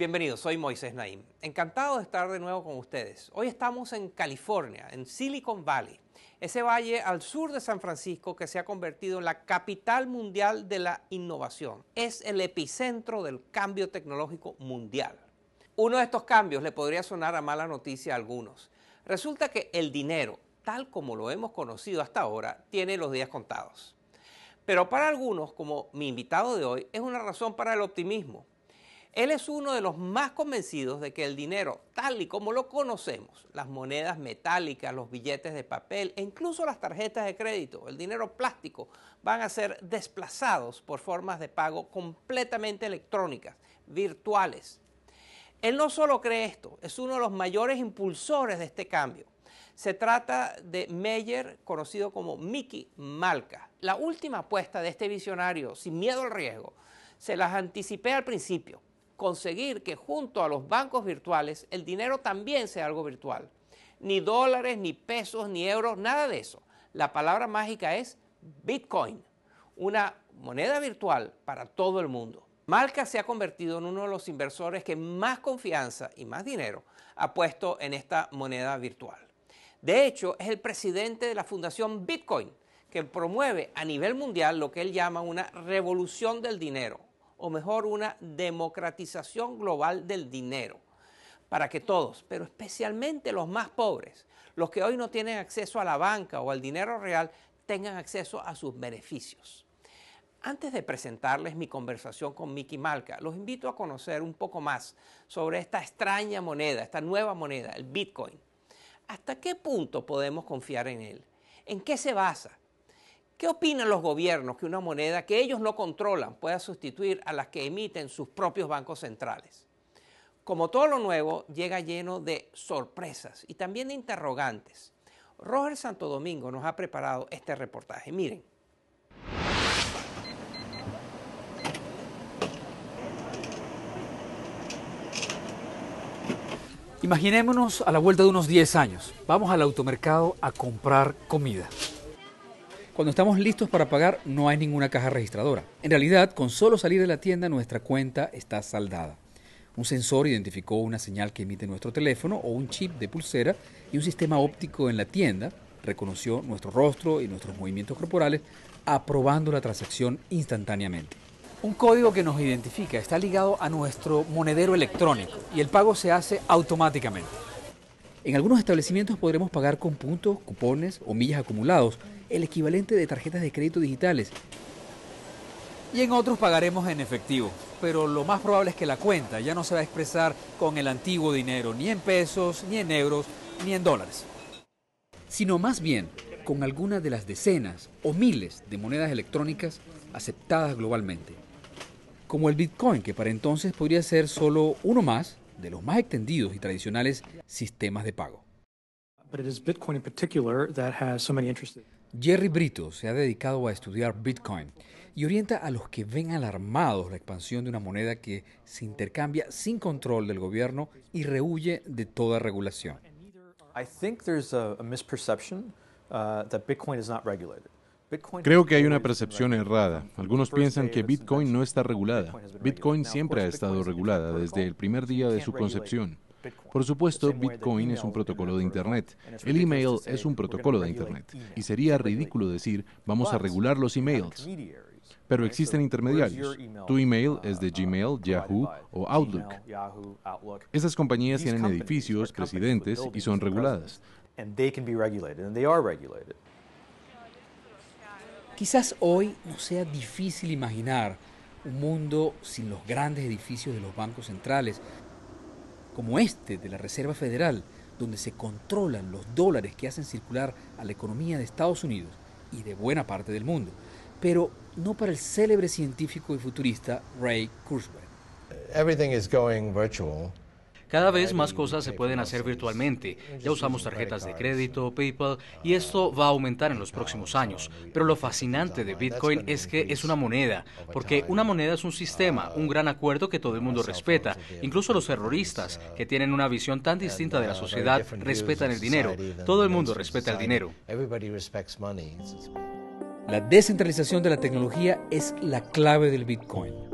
Bienvenidos, soy Moisés Naim. Encantado de estar de nuevo con ustedes. Hoy estamos en California, en Silicon Valley, ese valle al sur de San Francisco que se ha convertido en la capital mundial de la innovación. Es el epicentro del cambio tecnológico mundial. Uno de estos cambios le podría sonar a mala noticia a algunos. Resulta que el dinero, tal como lo hemos conocido hasta ahora, tiene los días contados. Pero para algunos, como mi invitado de hoy, es una razón para el optimismo él es uno de los más convencidos de que el dinero, tal y como lo conocemos, las monedas metálicas, los billetes de papel e incluso las tarjetas de crédito, el dinero plástico, van a ser desplazados por formas de pago completamente electrónicas, virtuales. Él no solo cree esto, es uno de los mayores impulsores de este cambio. Se trata de Meyer, conocido como Mickey Malka. La última apuesta de este visionario, sin miedo al riesgo, se las anticipé al principio conseguir que junto a los bancos virtuales el dinero también sea algo virtual. Ni dólares, ni pesos, ni euros, nada de eso. La palabra mágica es Bitcoin, una moneda virtual para todo el mundo. Malca se ha convertido en uno de los inversores que más confianza y más dinero ha puesto en esta moneda virtual. De hecho, es el presidente de la Fundación Bitcoin, que promueve a nivel mundial lo que él llama una revolución del dinero o mejor una democratización global del dinero, para que todos, pero especialmente los más pobres, los que hoy no tienen acceso a la banca o al dinero real, tengan acceso a sus beneficios. Antes de presentarles mi conversación con Mickey Malca, los invito a conocer un poco más sobre esta extraña moneda, esta nueva moneda, el Bitcoin. ¿Hasta qué punto podemos confiar en él? ¿En qué se basa? ¿Qué opinan los gobiernos que una moneda que ellos no controlan pueda sustituir a las que emiten sus propios bancos centrales? Como todo lo nuevo, llega lleno de sorpresas y también de interrogantes. Roger Santo Domingo nos ha preparado este reportaje. Miren. Imaginémonos a la vuelta de unos 10 años. Vamos al automercado a comprar comida. Cuando estamos listos para pagar no hay ninguna caja registradora. En realidad, con solo salir de la tienda nuestra cuenta está saldada. Un sensor identificó una señal que emite nuestro teléfono o un chip de pulsera y un sistema óptico en la tienda reconoció nuestro rostro y nuestros movimientos corporales, aprobando la transacción instantáneamente. Un código que nos identifica está ligado a nuestro monedero electrónico y el pago se hace automáticamente. En algunos establecimientos podremos pagar con puntos, cupones o millas acumulados el equivalente de tarjetas de crédito digitales. Y en otros pagaremos en efectivo, pero lo más probable es que la cuenta ya no se va a expresar con el antiguo dinero, ni en pesos, ni en euros, ni en dólares, sino más bien con alguna de las decenas o miles de monedas electrónicas aceptadas globalmente, como el Bitcoin, que para entonces podría ser solo uno más de los más extendidos y tradicionales sistemas de pago. Jerry Brito se ha dedicado a estudiar Bitcoin y orienta a los que ven alarmados la expansión de una moneda que se intercambia sin control del gobierno y rehuye de toda regulación. Creo que hay una percepción errada. Algunos piensan que Bitcoin no está regulada. Bitcoin siempre ha estado regulada desde el primer día de su concepción. Por supuesto, Bitcoin es un este protocolo de Internet. El email es un protocolo de Internet. Y sería ridículo decir, vamos a regular los emails. Pero existen intermediarios. Tu email uh, es de uh, Gmail, Yahoo o Outlook. Esas compañías tienen edificios, presidentes y son reguladas. Quizás hoy no sea difícil imaginar un mundo sin los grandes edificios de los bancos centrales, como este de la Reserva Federal, donde se controlan los dólares que hacen circular a la economía de Estados Unidos y de buena parte del mundo, pero no para el célebre científico y futurista Ray Kurzweil. Everything going virtual. Cada vez más cosas se pueden hacer virtualmente. Ya usamos tarjetas de crédito, PayPal, y esto va a aumentar en los próximos años. Pero lo fascinante de Bitcoin es que es una moneda, porque una moneda es un sistema, un gran acuerdo que todo el mundo respeta. Incluso los terroristas, que tienen una visión tan distinta de la sociedad, respetan el dinero. Todo el mundo respeta el dinero. La descentralización de la tecnología es la clave del Bitcoin.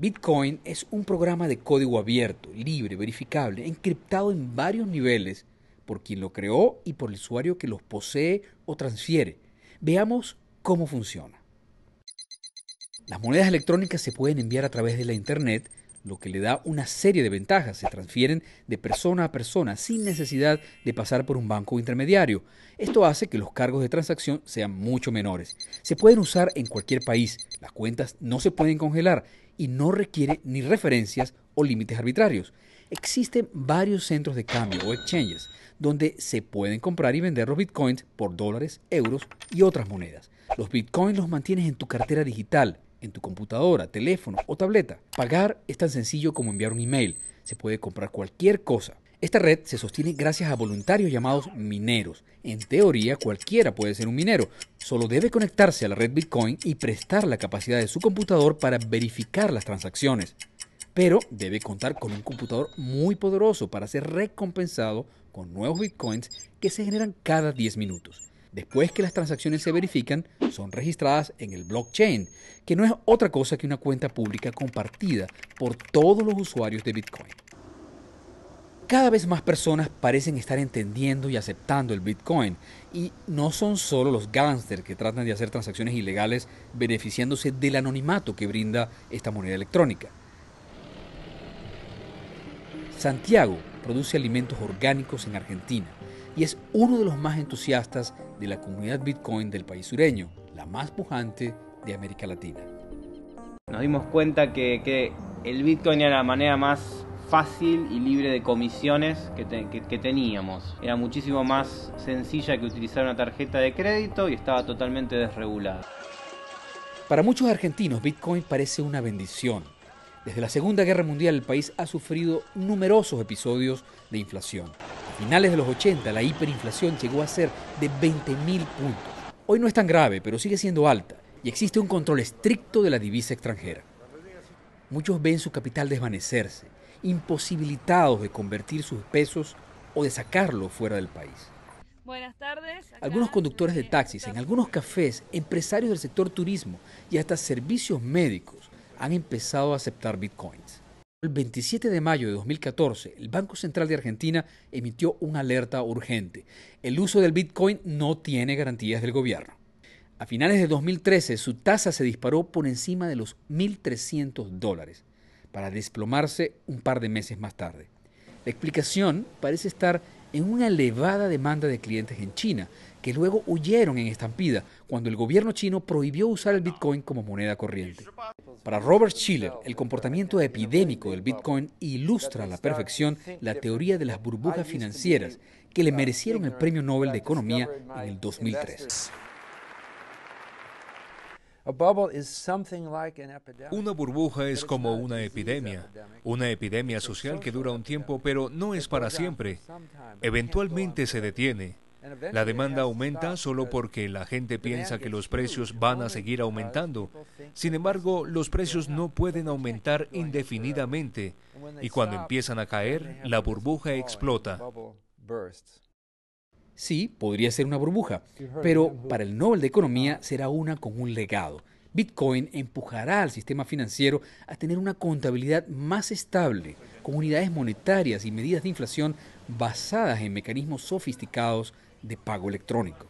Bitcoin es un programa de código abierto, libre, verificable, encriptado en varios niveles por quien lo creó y por el usuario que los posee o transfiere. Veamos cómo funciona. Las monedas electrónicas se pueden enviar a través de la Internet, lo que le da una serie de ventajas. Se transfieren de persona a persona sin necesidad de pasar por un banco intermediario. Esto hace que los cargos de transacción sean mucho menores. Se pueden usar en cualquier país. Las cuentas no se pueden congelar y no requiere ni referencias o límites arbitrarios. Existen varios centros de cambio o exchanges donde se pueden comprar y vender los bitcoins por dólares, euros y otras monedas. Los bitcoins los mantienes en tu cartera digital, en tu computadora, teléfono o tableta. Pagar es tan sencillo como enviar un email. Se puede comprar cualquier cosa. Esta red se sostiene gracias a voluntarios llamados mineros. En teoría, cualquiera puede ser un minero, solo debe conectarse a la red Bitcoin y prestar la capacidad de su computador para verificar las transacciones. Pero debe contar con un computador muy poderoso para ser recompensado con nuevos bitcoins que se generan cada 10 minutos. Después que las transacciones se verifican, son registradas en el blockchain, que no es otra cosa que una cuenta pública compartida por todos los usuarios de Bitcoin. Cada vez más personas parecen estar entendiendo y aceptando el Bitcoin. Y no son solo los gángsters que tratan de hacer transacciones ilegales beneficiándose del anonimato que brinda esta moneda electrónica. Santiago produce alimentos orgánicos en Argentina y es uno de los más entusiastas de la comunidad Bitcoin del país sureño, la más pujante de América Latina. Nos dimos cuenta que, que el Bitcoin era la manera más fácil y libre de comisiones que, teníamos. Era muchísimo más sencilla que utilizar una tarjeta de crédito y estaba totalmente desregulada. Para muchos argentinos, Bitcoin parece una bendición. Desde la Segunda Guerra Mundial el país ha sufrido numerosos episodios de inflación. A finales de los 80 la hiperinflación llegó a ser de 20.000 puntos. Hoy no es tan grave, pero sigue siendo alta y existe un control estricto de la divisa extranjera. Muchos ven su capital desvanecerse imposibilitados de convertir sus pesos o de sacarlos fuera del país. Algunos conductores de taxis, en algunos cafés, empresarios del sector turismo y hasta servicios médicos han empezado a aceptar bitcoins. El 27 de mayo de 2014, el Banco Central de Argentina emitió una alerta urgente. El uso del bitcoin no tiene garantías del gobierno. A finales de 2013, su tasa se disparó por encima de los 1.300 dólares para desplomarse un par de meses más tarde. La explicación parece estar en una elevada demanda de clientes en China, que luego huyeron en estampida cuando el gobierno chino prohibió usar el Bitcoin como moneda corriente. Para Robert Schiller, el comportamiento epidémico del Bitcoin ilustra a la perfección la teoría de las burbujas financieras que le merecieron el Premio Nobel de Economía en el 2003. Una burbuja es como una epidemia, una epidemia social que dura un tiempo, pero no es para siempre. Eventualmente se detiene. La demanda aumenta solo porque la gente piensa que los precios van a seguir aumentando. Sin embargo, los precios no pueden aumentar indefinidamente y cuando empiezan a caer, la burbuja explota. Sí, podría ser una burbuja, pero para el Nobel de Economía ah. será una con un legado. Bitcoin empujará al sistema financiero a tener una contabilidad más estable, con unidades monetarias y medidas de inflación basadas en mecanismos sofisticados de pago electrónico.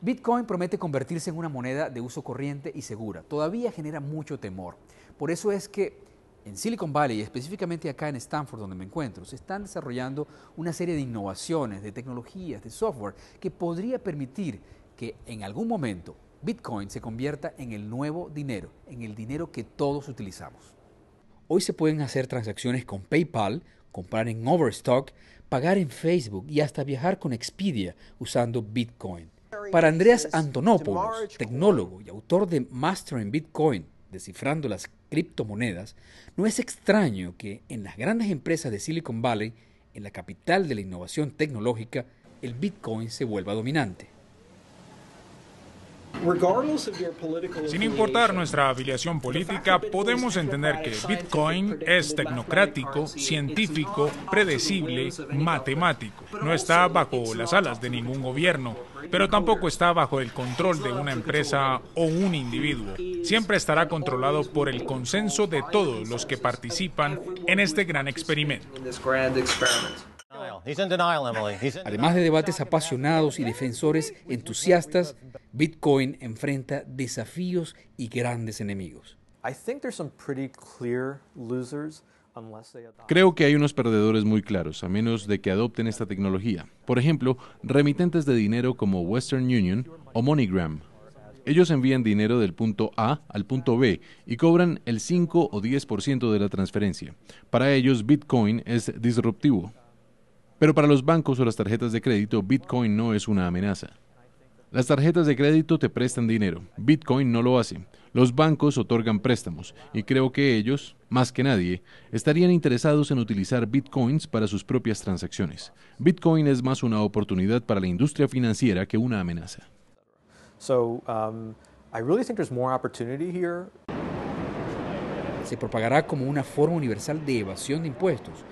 Bitcoin promete convertirse en una moneda de uso corriente y segura. Todavía genera mucho temor. Por eso es que en Silicon Valley, y específicamente acá en Stanford, donde me encuentro, se están desarrollando una serie de innovaciones, de tecnologías, de software, que podría permitir que en algún momento Bitcoin se convierta en el nuevo dinero, en el dinero que todos utilizamos. Hoy se pueden hacer transacciones con PayPal, comprar en Overstock, pagar en Facebook y hasta viajar con Expedia usando Bitcoin. Para Andreas Antonopoulos, tecnólogo y autor de Mastering Bitcoin, descifrando las criptomonedas, no es extraño que en las grandes empresas de Silicon Valley, en la capital de la innovación tecnológica, el Bitcoin se vuelva dominante. Sin importar nuestra afiliación política, podemos entender que Bitcoin es tecnocrático, científico, predecible, matemático. No está bajo las alas de ningún gobierno, pero tampoco está bajo el control de una empresa o un individuo. Siempre estará controlado por el consenso de todos los que participan en este gran experimento. Además de debates apasionados y defensores entusiastas, Bitcoin enfrenta desafíos y grandes enemigos. Creo que hay unos perdedores muy claros, a menos de que adopten esta tecnología. Por ejemplo, remitentes de dinero como Western Union o MoneyGram. Ellos envían dinero del punto A al punto B y cobran el 5 o 10% de la transferencia. Para ellos, Bitcoin es disruptivo. Pero para los bancos o las tarjetas de crédito, Bitcoin no es una amenaza. Las tarjetas de crédito te prestan dinero, Bitcoin no lo hace. Los bancos otorgan préstamos y creo que ellos, más que nadie, estarían interesados en utilizar bitcoins para sus propias transacciones. Bitcoin es más una oportunidad para la industria financiera que una amenaza. Um, Se propagará como una forma universal de evasión de impuestos,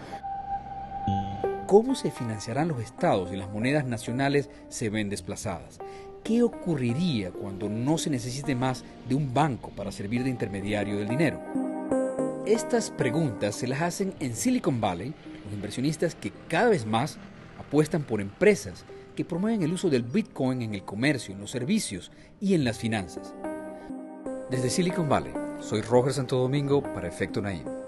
cómo se financiarán los estados si las monedas nacionales se ven desplazadas. ¿Qué ocurriría cuando no se necesite más de un banco para servir de intermediario del dinero? Estas preguntas se las hacen en Silicon Valley los inversionistas que cada vez más apuestan por empresas que promueven el uso del Bitcoin en el comercio, en los servicios y en las finanzas. Desde Silicon Valley, soy Roger Santo Domingo para Efecto Naive.